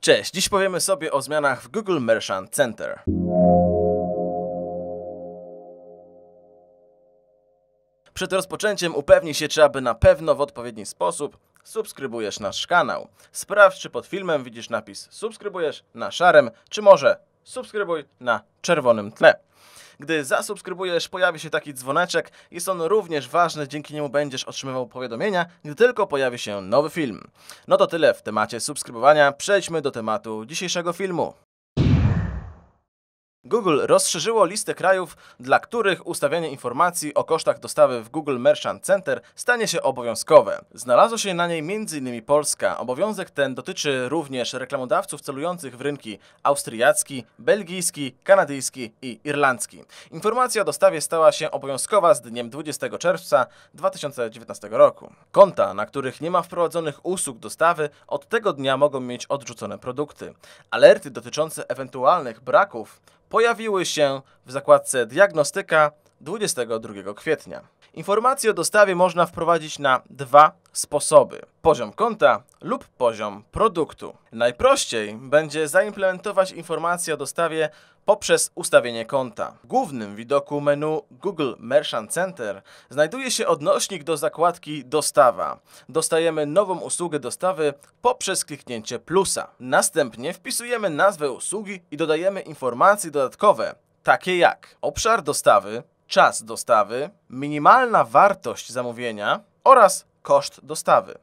Cześć, dziś powiemy sobie o zmianach w Google Merchant Center. Przed rozpoczęciem upewnij się, czy aby na pewno w odpowiedni sposób subskrybujesz nasz kanał. Sprawdź, czy pod filmem widzisz napis subskrybujesz na szarym, czy może subskrybuj na czerwonym tle. Gdy zasubskrybujesz, pojawi się taki dzwoneczek. Jest on również ważny, dzięki niemu będziesz otrzymywał powiadomienia, gdy tylko pojawi się nowy film. No to tyle w temacie subskrybowania. Przejdźmy do tematu dzisiejszego filmu. Google rozszerzyło listę krajów, dla których ustawianie informacji o kosztach dostawy w Google Merchant Center stanie się obowiązkowe. Znalazło się na niej m.in. Polska. Obowiązek ten dotyczy również reklamodawców celujących w rynki austriacki, belgijski, kanadyjski i irlandzki. Informacja o dostawie stała się obowiązkowa z dniem 20 czerwca 2019 roku. Konta, na których nie ma wprowadzonych usług dostawy, od tego dnia mogą mieć odrzucone produkty. Alerty dotyczące ewentualnych braków pojawiły się w zakładce diagnostyka 22 kwietnia. Informacje o dostawie można wprowadzić na dwa sposoby. Poziom konta lub poziom produktu. Najprościej będzie zaimplementować informacje o dostawie poprzez ustawienie konta. W głównym widoku menu Google Merchant Center znajduje się odnośnik do zakładki Dostawa. Dostajemy nową usługę dostawy poprzez kliknięcie plusa. Następnie wpisujemy nazwę usługi i dodajemy informacje dodatkowe, takie jak obszar dostawy, czas dostawy, minimalna wartość zamówienia oraz koszt dostawy.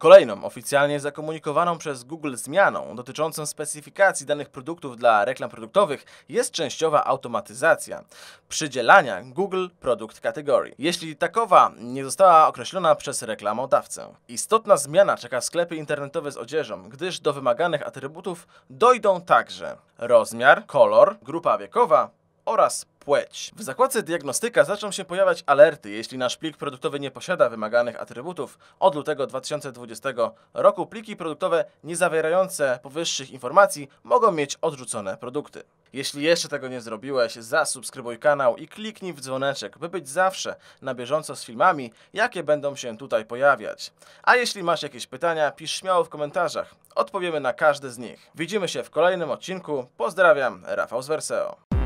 Kolejną oficjalnie zakomunikowaną przez Google zmianą dotyczącą specyfikacji danych produktów dla reklam produktowych jest częściowa automatyzacja przydzielania Google Product Category, jeśli takowa nie została określona przez reklamodawcę. Istotna zmiana czeka sklepy internetowe z odzieżą, gdyż do wymaganych atrybutów dojdą także rozmiar, kolor, grupa wiekowa, oraz płeć. W zakładce diagnostyka zaczną się pojawiać alerty, jeśli nasz plik produktowy nie posiada wymaganych atrybutów. Od lutego 2020 roku pliki produktowe nie zawierające powyższych informacji mogą mieć odrzucone produkty. Jeśli jeszcze tego nie zrobiłeś, zasubskrybuj kanał i kliknij w dzwoneczek, by być zawsze na bieżąco z filmami, jakie będą się tutaj pojawiać. A jeśli masz jakieś pytania, pisz śmiało w komentarzach. Odpowiemy na każde z nich. Widzimy się w kolejnym odcinku. Pozdrawiam, Rafał z Verseo.